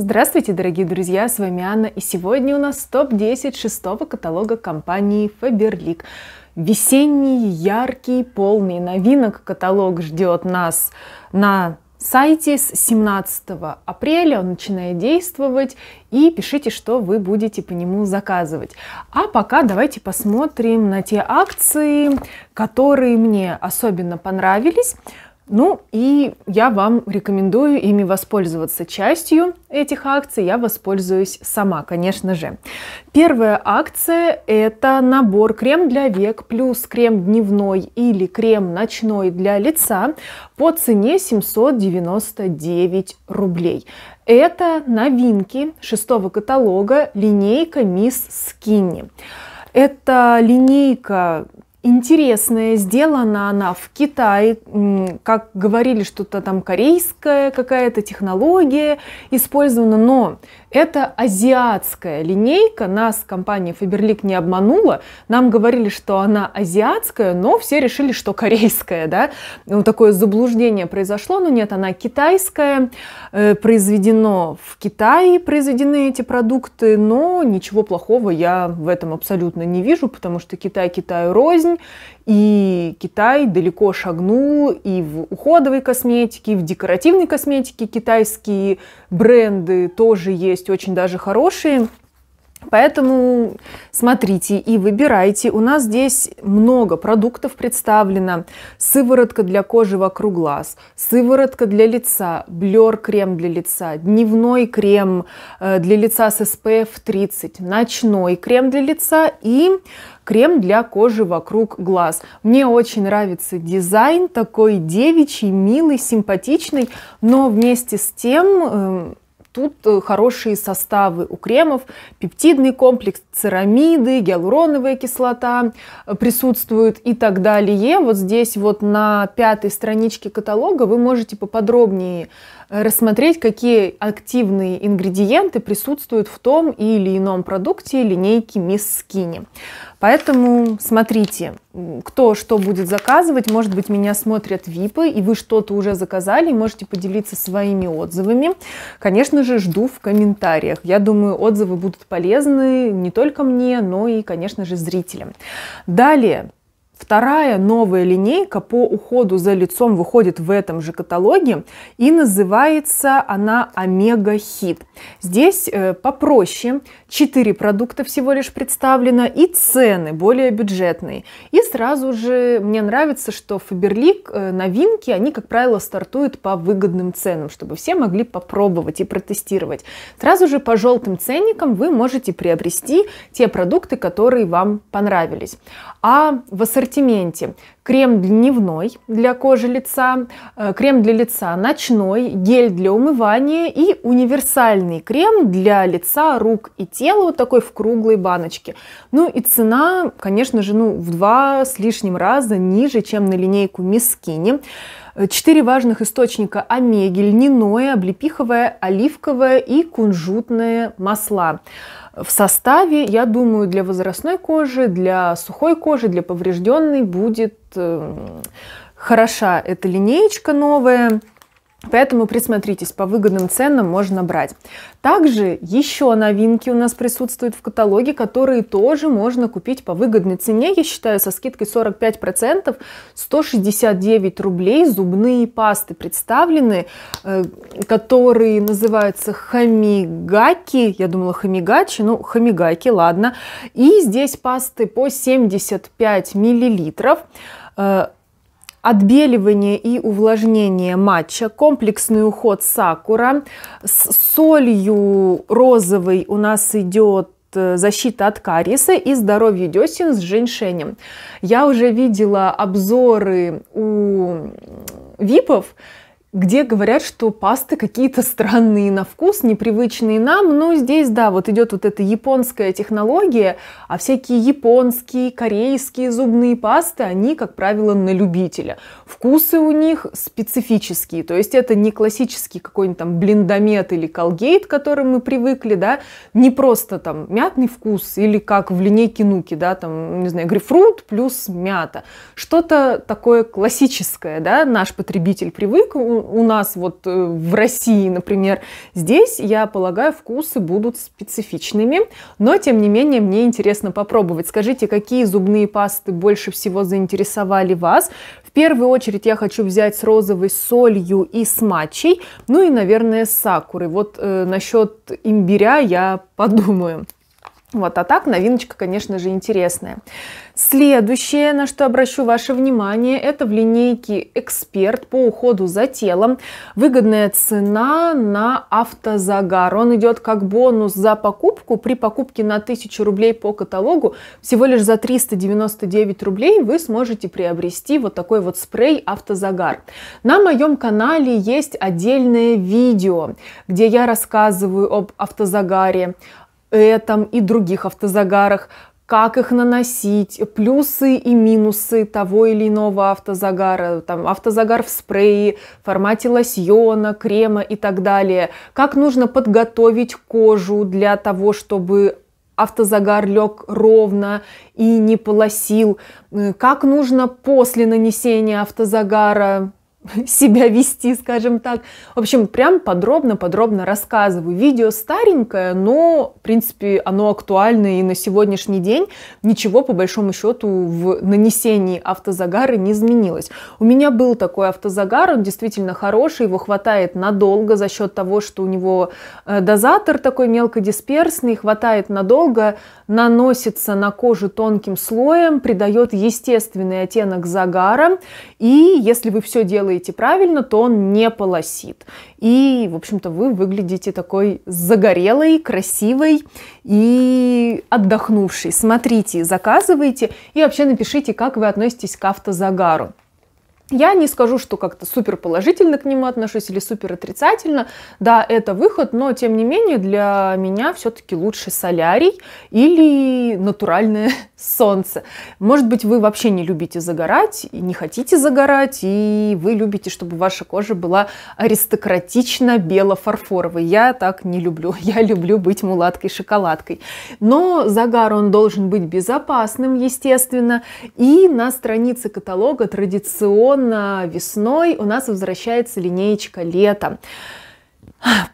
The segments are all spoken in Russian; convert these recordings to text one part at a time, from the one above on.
Здравствуйте, дорогие друзья, с вами Анна, и сегодня у нас топ-10 шестого каталога компании Faberlic. Весенний, яркий, полный новинок каталог ждет нас на сайте с 17 апреля он начинает действовать и пишите, что вы будете по нему заказывать. А пока давайте посмотрим на те акции, которые мне особенно понравились. Ну и я вам рекомендую ими воспользоваться. Частью этих акций я воспользуюсь сама, конечно же. Первая акция – это набор крем для век плюс крем дневной или крем ночной для лица по цене 799 рублей. Это новинки шестого каталога линейка Miss Skinny. Это линейка интересное сделано, она в Китае. Как говорили, что-то там корейская какая-то технология использована. Но это азиатская линейка. Нас компания Faberlic не обманула. Нам говорили, что она азиатская, но все решили, что корейская. Да? Ну, такое заблуждение произошло, но нет, она китайская. Э, произведено в Китае, произведены эти продукты, но ничего плохого я в этом абсолютно не вижу, потому что Китай китай рознь. И Китай далеко шагнул и в уходовой косметике, и в декоративной косметике китайские бренды тоже есть есть очень даже хорошие. Поэтому смотрите и выбирайте. У нас здесь много продуктов представлено. Сыворотка для кожи вокруг глаз, сыворотка для лица, блер-крем для лица, дневной крем э, для лица с SPF 30, ночной крем для лица и крем для кожи вокруг глаз. Мне очень нравится дизайн, такой девичий, милый, симпатичный, но вместе с тем эм, Тут э, хорошие составы у кремов, пептидный комплекс, церамиды, гиалуроновая кислота э, присутствуют и так далее. Вот здесь вот на пятой страничке каталога вы можете поподробнее рассмотреть, какие активные ингредиенты присутствуют в том или ином продукте линейки Miss Skinny. Поэтому смотрите, кто что будет заказывать. Может быть, меня смотрят випы, и вы что-то уже заказали, можете поделиться своими отзывами. Конечно же, жду в комментариях. Я думаю, отзывы будут полезны не только мне, но и, конечно же, зрителям. Далее, Вторая новая линейка по уходу за лицом выходит в этом же каталоге и называется она Омега Хит. Здесь э, попроще, 4 продукта всего лишь представлено и цены более бюджетные. И сразу же мне нравится, что Фаберлик э, новинки, они, как правило, стартуют по выгодным ценам, чтобы все могли попробовать и протестировать. Сразу же по желтым ценникам вы можете приобрести те продукты, которые вам понравились. А в ассортименте ассортименте крем дневной для кожи лица, э, крем для лица ночной, гель для умывания и универсальный крем для лица, рук и тела, вот такой в круглой баночке. Ну и цена, конечно же, ну в два с лишним раза ниже, чем на линейку Мискини. Четыре важных источника омеги, льняное, облепиховое, оливковое и кунжутное масла. В составе, я думаю, для возрастной кожи, для сухой кожи, для поврежденной будет Эм, хороша эта линеечка новая. Поэтому присмотритесь, по выгодным ценам можно брать. Также еще новинки у нас присутствуют в каталоге, которые тоже можно купить по выгодной цене. Я считаю, со скидкой 45% 169 рублей зубные пасты представлены, э, которые называются хамигаки. Я думала хамигачи, ну хамигаки, ладно. И здесь пасты по 75 миллилитров э, отбеливание и увлажнение матча, комплексный уход сакура, с солью розовой у нас идет э, защита от кариеса и здоровье десен с женьшенем. Я уже видела обзоры у випов, где говорят, что пасты какие-то странные на вкус, непривычные нам, но здесь, да, вот идет вот эта японская технология, а всякие японские, корейские зубные пасты, они, как правило, на любителя. Вкусы у них специфические, то есть это не классический какой-нибудь там блиндомет или колгейт, к которым мы привыкли, да, не просто там мятный вкус или как в линейке нуки, да, там, не знаю, грейпфрут плюс мята. Что-то такое классическое, да, наш потребитель привык, у нас вот э, в России, например, здесь, я полагаю, вкусы будут специфичными, но тем не менее мне интересно попробовать. Скажите, какие зубные пасты больше всего заинтересовали вас? В первую очередь я хочу взять с розовой солью и с матчей, ну и, наверное, с сакурой. Вот э, насчет имбиря я подумаю. Вот, а так новиночка, конечно же, интересная. Следующее, на что обращу ваше внимание, это в линейке «Эксперт» по уходу за телом. Выгодная цена на автозагар. Он идет как бонус за покупку. При покупке на 1000 рублей по каталогу всего лишь за 399 рублей вы сможете приобрести вот такой вот спрей «Автозагар». На моем канале есть отдельное видео, где я рассказываю об автозагаре, этом и других автозагарах, как их наносить, плюсы и минусы того или иного автозагара, там автозагар в спрее, формате лосьона, крема и так далее, как нужно подготовить кожу для того, чтобы автозагар лег ровно и не полосил, э, как нужно после нанесения автозагара себя вести, скажем так. В общем, прям подробно-подробно рассказываю. Видео старенькое, но, в принципе, оно актуально и на сегодняшний день ничего, по большому счету, в нанесении автозагара не изменилось. У меня был такой автозагар, он действительно хороший, его хватает надолго за счет того, что у него э, дозатор такой мелкодисперсный, хватает надолго, наносится на кожу тонким слоем, придает естественный оттенок загара. И если вы все делаете делаете правильно, то он не полосит. И, в общем-то, вы выглядите такой загорелой, красивой и отдохнувшей. Смотрите, заказывайте и вообще напишите, как вы относитесь к автозагару. Я не скажу, что как-то супер положительно к нему отношусь или супер отрицательно. Да, это выход, но тем не менее для меня все-таки лучше солярий или натуральное солнце. Может быть, вы вообще не любите загорать, и не хотите загорать, и вы любите, чтобы ваша кожа была аристократично бело-фарфоровой. Я так не люблю. Я люблю быть мулаткой-шоколадкой. Но загар он должен быть безопасным, естественно. И на странице каталога традиционно традиционно весной у нас возвращается линеечка лета.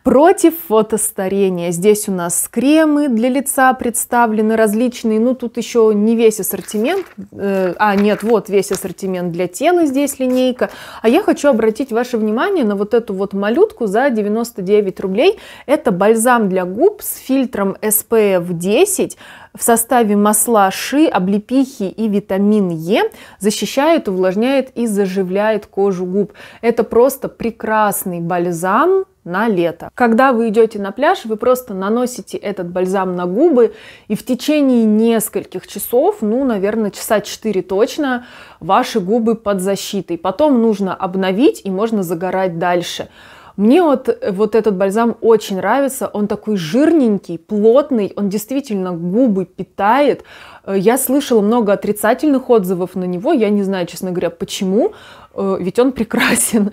Против фотостарения. Здесь у нас кремы для лица представлены различные. Ну, тут еще не весь ассортимент. Э, а, нет, вот весь ассортимент для тела здесь линейка. А я хочу обратить ваше внимание на вот эту вот малютку за 99 рублей. Это бальзам для губ с фильтром SPF 10 в составе масла ши, облепихи и витамин Е защищает, увлажняет и заживляет кожу губ. Это просто прекрасный бальзам на лето. Когда вы идете на пляж, вы просто наносите этот бальзам на губы и в течение нескольких часов, ну, наверное, часа 4 точно, ваши губы под защитой. Потом нужно обновить и можно загорать дальше. Мне вот, э, вот этот бальзам очень нравится. Он такой жирненький, плотный, он действительно губы питает. Э, я слышала много отрицательных отзывов на него. Я не знаю, честно говоря, почему, э, ведь он прекрасен.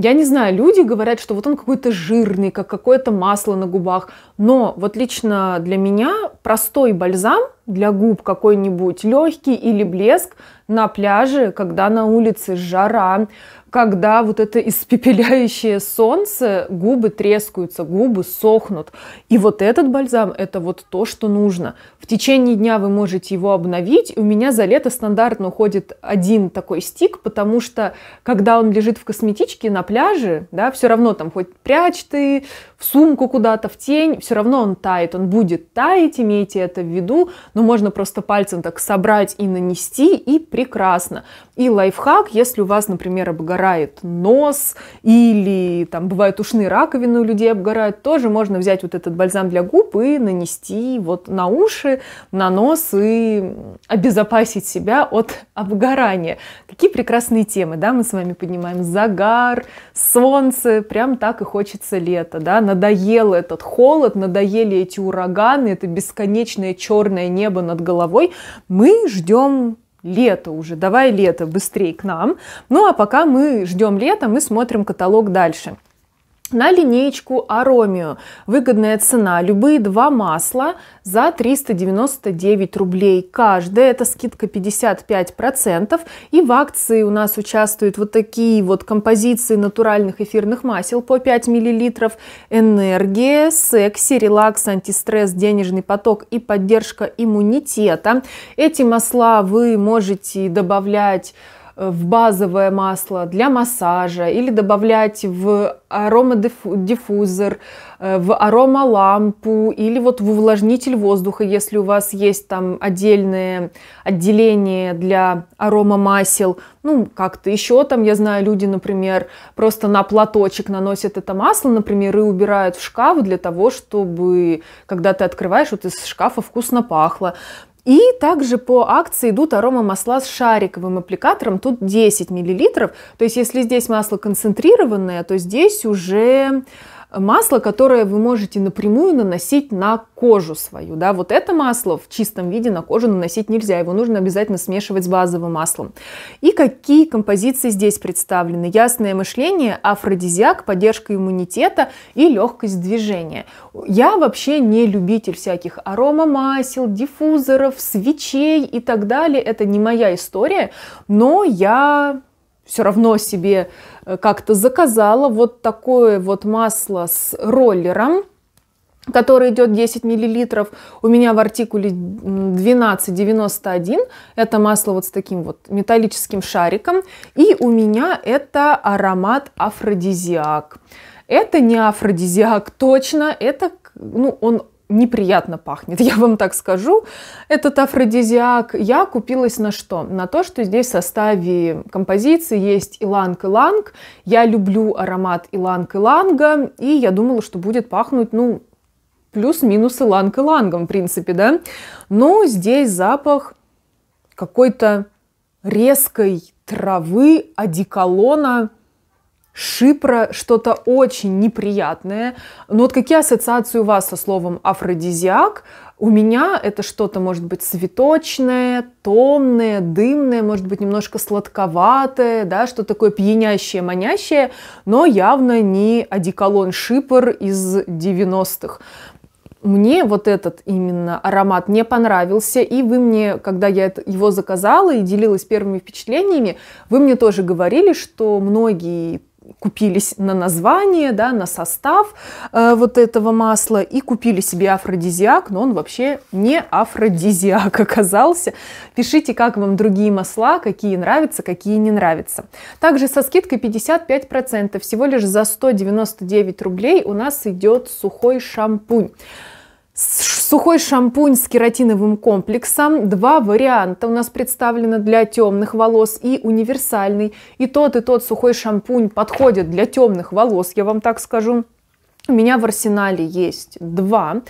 Я не знаю, люди говорят, что вот он какой-то жирный, как какое-то масло на губах. Но вот лично для меня простой бальзам – для губ какой-нибудь легкий или блеск на пляже, когда на улице жара, когда вот это испепеляющее солнце, губы трескаются, губы сохнут. И вот этот бальзам – это вот то, что нужно. В течение дня вы можете его обновить. У меня за лето стандартно уходит один такой стик, потому что когда он лежит в косметичке на пляже, да, все равно там хоть прячь ты в сумку куда-то, в тень, все равно он тает, он будет таять, имейте это в виду, но ну, можно просто пальцем так собрать и нанести, и прекрасно. И лайфхак, если у вас, например, обгорает нос, или там бывают ушные раковины у людей обгорают, тоже можно взять вот этот бальзам для губ и нанести вот на уши, на нос и обезопасить себя от обгорания. Какие прекрасные темы, да, мы с вами поднимаем. Загар, солнце, прям так и хочется лето, да, надоело этот холод, надоели эти ураганы, это бесконечное черное небо, небо над головой. Мы ждем лето уже, давай лето быстрее к нам. Ну а пока мы ждем лето, мы смотрим каталог дальше на линеечку Аромию. Выгодная цена. Любые два масла за 399 рублей каждое. Это скидка 55%. И в акции у нас участвуют вот такие вот композиции натуральных эфирных масел по 5 мл. Энергия, секси, релакс, антистресс, денежный поток и поддержка иммунитета. Эти масла вы можете добавлять в базовое масло для массажа или добавлять в аромадиффузор, э, в аромалампу или вот в увлажнитель воздуха, если у вас есть там отдельное отделение для аромамасел. Ну, как-то еще там, я знаю, люди, например, просто на платочек наносят это масло, например, и убирают в шкаф для того, чтобы, когда ты открываешь, вот из шкафа вкусно пахло. И также по акции идут арома масла с шариковым аппликатором, тут 10 мл. То есть если здесь масло концентрированное, то здесь уже масло, которое вы можете напрямую наносить на кожу свою. Да? Вот это масло в чистом виде на кожу наносить нельзя, его нужно обязательно смешивать с базовым маслом. И какие композиции здесь представлены? Ясное мышление, афродизиак, поддержка иммунитета и легкость движения. Я вообще не любитель всяких аромамасел, диффузоров, свечей и так далее. Это не моя история, но я все равно себе э, как-то заказала вот такое вот масло с роллером который идет 10 миллилитров. У меня в артикуле 12,91. Это масло вот с таким вот металлическим шариком. И у меня это аромат афродизиак. Это не афродизиак точно, это, ну, он неприятно пахнет, я вам так скажу. Этот афродизиак я купилась на что? На то, что здесь в составе композиции есть иланг-иланг. Я люблю аромат иланг-иланга, и я думала, что будет пахнуть, ну, плюс-минус иланг-илангом, в принципе, да. Но здесь запах какой-то резкой травы, одеколона, шипра, что-то очень неприятное. Но вот какие ассоциации у вас со словом афродизиак? У меня это что-то может быть цветочное, томное, дымное, может быть немножко сладковатое, да, что такое пьянящее, манящее, но явно не одеколон шипр из 90-х мне вот этот именно аромат не понравился, и вы мне, когда я его заказала и делилась первыми впечатлениями, вы мне тоже говорили, что многие купились на название, да, на состав э, вот этого масла и купили себе афродизиак, но он вообще не афродизиак оказался. Пишите, как вам другие масла, какие нравятся, какие не нравятся. Также со скидкой 55% всего лишь за 199 рублей у нас идет сухой шампунь. Сухой шампунь с кератиновым комплексом. Два варианта у нас представлено для темных волос и универсальный. И тот, и тот сухой шампунь подходит для темных волос, я вам так скажу. У меня в арсенале есть два.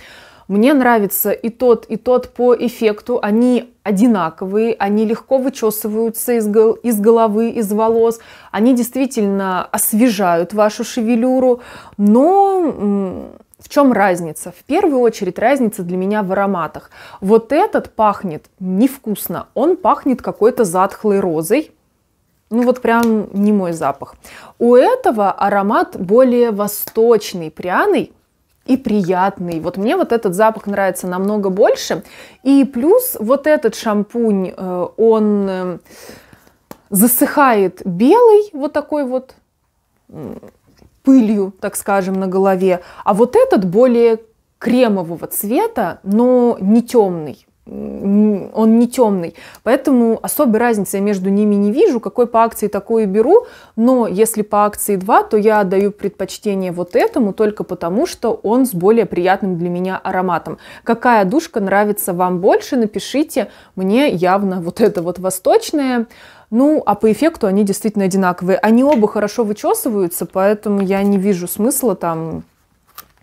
Мне нравится и тот, и тот по эффекту. Они одинаковые, они легко вычесываются из, из головы, из волос. Они действительно освежают вашу шевелюру, но в чем разница? В первую очередь разница для меня в ароматах. Вот этот пахнет невкусно, он пахнет какой-то затхлой розой, ну вот прям не мой запах. У этого аромат более восточный, пряный и приятный. Вот мне вот этот запах нравится намного больше. И плюс вот этот шампунь, э, он э, засыхает белый, вот такой вот пылью, так скажем, на голове. А вот этот более кремового цвета, но не темный он не темный. Поэтому особой разницы я между ними не вижу. Какой по акции, такой беру. Но если по акции 2, то я отдаю предпочтение вот этому только потому, что он с более приятным для меня ароматом. Какая душка нравится вам больше, напишите. Мне явно вот это вот восточное. Ну, а по эффекту они действительно одинаковые. Они оба хорошо вычесываются, поэтому я не вижу смысла там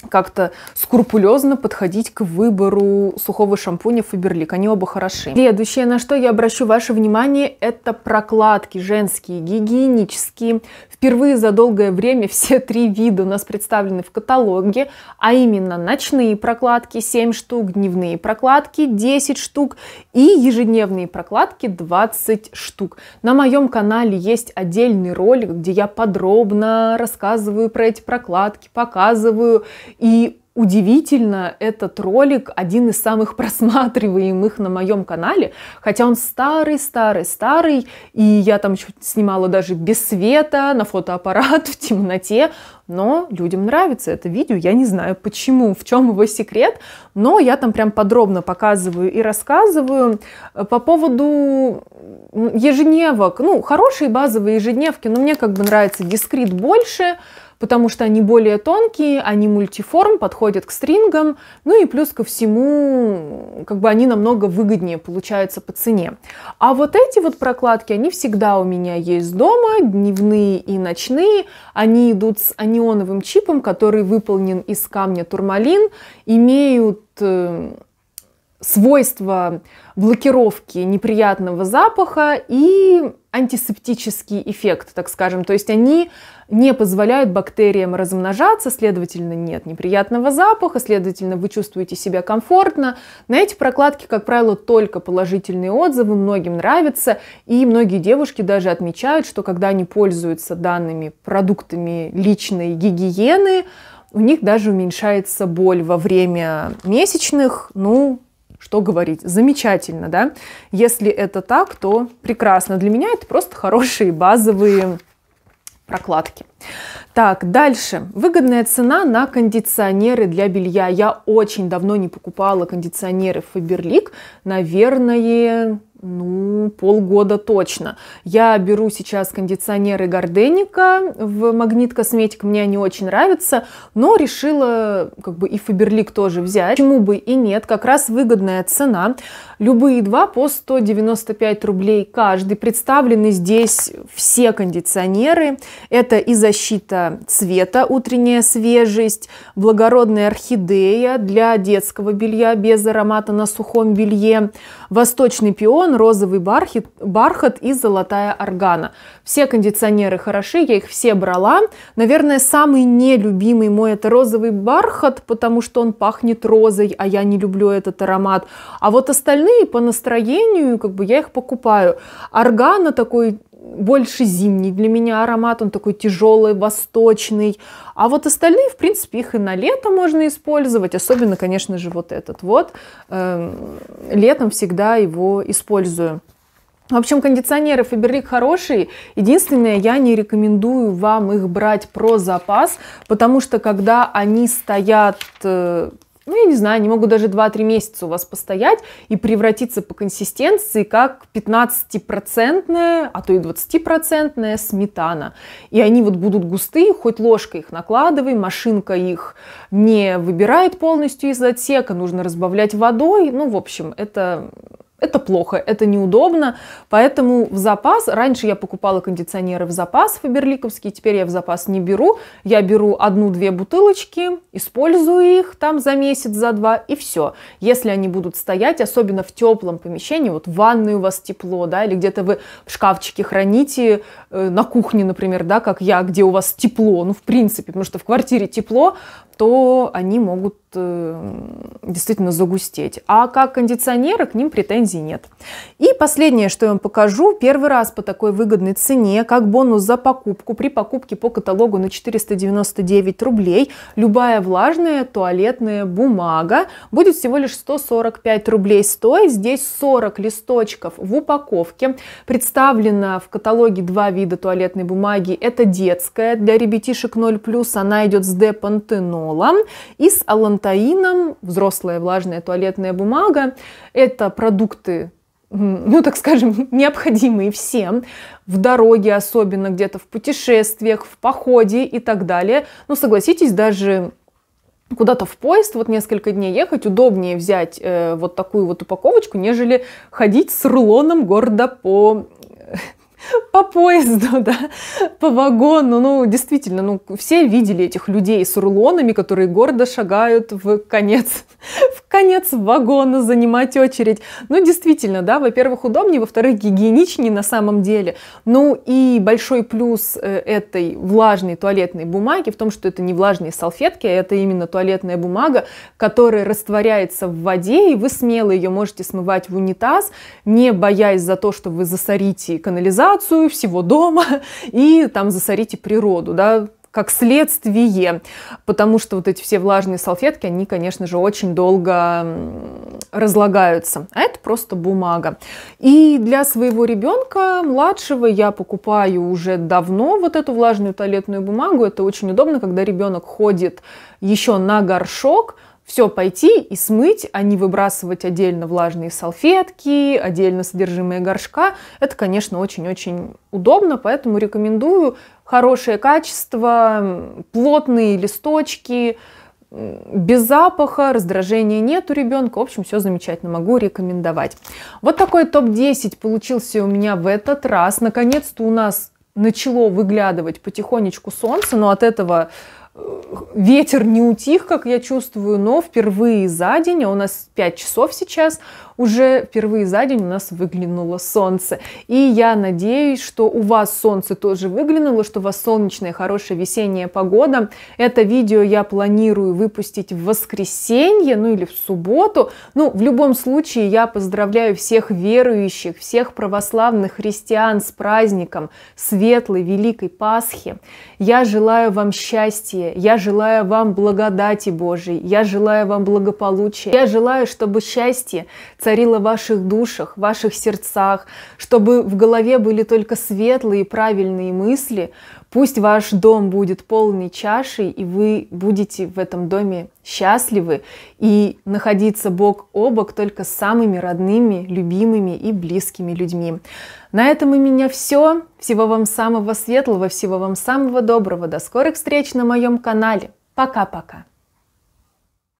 как-то скрупулезно подходить к выбору сухого шампуня Фаберлик. Они оба хороши. Следующее, на что я обращу ваше внимание, это прокладки женские, гигиенические, Впервые за долгое время все три вида у нас представлены в каталоге, а именно ночные прокладки 7 штук, дневные прокладки 10 штук и ежедневные прокладки 20 штук. На моем канале есть отдельный ролик, где я подробно рассказываю про эти прокладки, показываю и удивительно, этот ролик один из самых просматриваемых на моем канале, хотя он старый-старый-старый, и я там снимала даже без света, на фотоаппарат, в темноте, но людям нравится это видео, я не знаю почему, в чем его секрет, но я там прям подробно показываю и рассказываю э, по поводу ежедневок, ну, хорошие базовые ежедневки, но мне как бы нравится дискрет больше, потому что они более тонкие, они мультиформ, подходят к стрингам, ну и плюс ко всему, как бы они намного выгоднее получаются по цене. А вот эти вот прокладки, они всегда у меня есть дома, дневные и ночные, они идут с анионовым чипом, который выполнен из камня турмалин, имеют э, свойства блокировки неприятного запаха и антисептический эффект, так скажем. То есть они не позволяют бактериям размножаться, следовательно, нет неприятного запаха, следовательно, вы чувствуете себя комфортно. На эти прокладки, как правило, только положительные отзывы, многим нравятся, и многие девушки даже отмечают, что когда они пользуются данными продуктами личной гигиены, у них даже уменьшается боль во время месячных, ну, что говорить. Замечательно, да? Если это так, то прекрасно. Для меня это просто хорошие базовые прокладки. Так, дальше. Выгодная цена на кондиционеры для белья. Я очень давно не покупала кондиционеры Faberlic. Наверное, ну, полгода точно. Я беру сейчас кондиционеры Гарденика в Магнит Косметик, мне они очень нравятся, но решила как бы и Фаберлик тоже взять. Почему бы и нет, как раз выгодная цена. Любые два по 195 рублей каждый. Представлены здесь все кондиционеры. Это и защита цвета, утренняя свежесть, благородная орхидея для детского белья без аромата на сухом белье, восточный пион, розовый бархат, бархат и золотая органа. Все кондиционеры хороши, я их все брала. Наверное, самый нелюбимый мой это розовый бархат, потому что он пахнет розой, а я не люблю этот аромат. А вот остальные по настроению, как бы я их покупаю. Органа такой больше зимний для меня аромат, он такой тяжелый, восточный. А вот остальные, в принципе, их и на лето можно использовать, особенно, конечно же, вот этот вот. Эм, летом всегда его использую. В общем, кондиционеры Фаберлик хорошие. Единственное, я не рекомендую вам их брать про запас, потому что когда они стоят э, ну, я не знаю, они могут даже 2-3 месяца у вас постоять и превратиться по консистенции как 15-процентная, а то и 20-процентная сметана. И они вот будут густые, хоть ложкой их накладывай, машинка их не выбирает полностью из отсека, нужно разбавлять водой. Ну, в общем, это это плохо, это неудобно, поэтому в запас, раньше я покупала кондиционеры в запас фаберликовские, теперь я в запас не беру, я беру одну-две бутылочки, использую их там за месяц, за два и все. Если они будут стоять, особенно в теплом помещении, вот в ванной у вас тепло, да, или где-то вы в шкафчике храните, э, на кухне, например, да, как я, где у вас тепло, ну, в принципе, потому что в квартире тепло, то они могут э, действительно загустеть. А как кондиционеры к ним претензий нет. И последнее, что я вам покажу, первый раз по такой выгодной цене, как бонус за покупку, при покупке по каталогу на 499 рублей, любая влажная туалетная бумага будет всего лишь 145 рублей стоить. Здесь 40 листочков в упаковке. Представлено в каталоге два вида туалетной бумаги. Это детская для ребятишек 0+, она идет с депантеном этанола и с алантаином, взрослая влажная туалетная бумага. Это продукты ну, так скажем, необходимые всем, в дороге особенно, где-то в путешествиях, в походе и так далее. Ну, согласитесь, даже куда-то в поезд, вот несколько дней ехать, удобнее взять э, вот такую вот упаковочку, нежели ходить с рулоном гордо по по поезду, да, по вагону. Ну, действительно, ну, все видели этих людей с рулонами, которые гордо шагают в конец, в конец вагона занимать очередь. Ну, действительно, да, во-первых, удобнее, во-вторых, гигиеничнее на самом деле. Ну, и большой плюс э, этой влажной туалетной бумаги в том, что это не влажные салфетки, а это именно туалетная бумага, которая растворяется в воде, и вы смело ее можете смывать в унитаз, не боясь за то, что вы засорите канализацию, декорацию всего дома и там засорите природу, да, как следствие, потому что вот эти все влажные салфетки, они, конечно же, очень долго разлагаются. А это просто бумага. И для своего ребенка младшего я покупаю уже давно вот эту влажную туалетную бумагу. Это очень удобно, когда ребенок ходит еще на горшок, все пойти и смыть, а не выбрасывать отдельно влажные салфетки, отдельно содержимое горшка. Это, конечно, очень-очень удобно, поэтому рекомендую хорошее качество, плотные листочки, без запаха, раздражения нет у ребенка. В общем, все замечательно, могу рекомендовать. Вот такой топ-10 получился у меня в этот раз. Наконец-то у нас начало выглядывать потихонечку солнце, но от этого Ветер не утих, как я чувствую, но впервые за день, а у нас 5 часов сейчас, уже впервые за день у нас выглянуло солнце. И я надеюсь, что у вас солнце тоже выглянуло, что у вас солнечная, хорошая весенняя погода. Это видео я планирую выпустить в воскресенье, ну или в субботу. Ну, в любом случае, я поздравляю всех верующих, всех православных христиан с праздником светлой Великой Пасхи. Я желаю вам счастья, я желаю вам благодати Божией, я желаю вам благополучия, я желаю, чтобы счастье царило в ваших душах, в ваших сердцах, чтобы в голове были только светлые и правильные мысли. Пусть ваш дом будет полный чашей, и вы будете в этом доме счастливы и находиться бок о бок только с самыми родными, любимыми и близкими людьми. На этом у меня все. Всего вам самого светлого, всего вам самого доброго. До скорых встреч на моем канале. Пока-пока.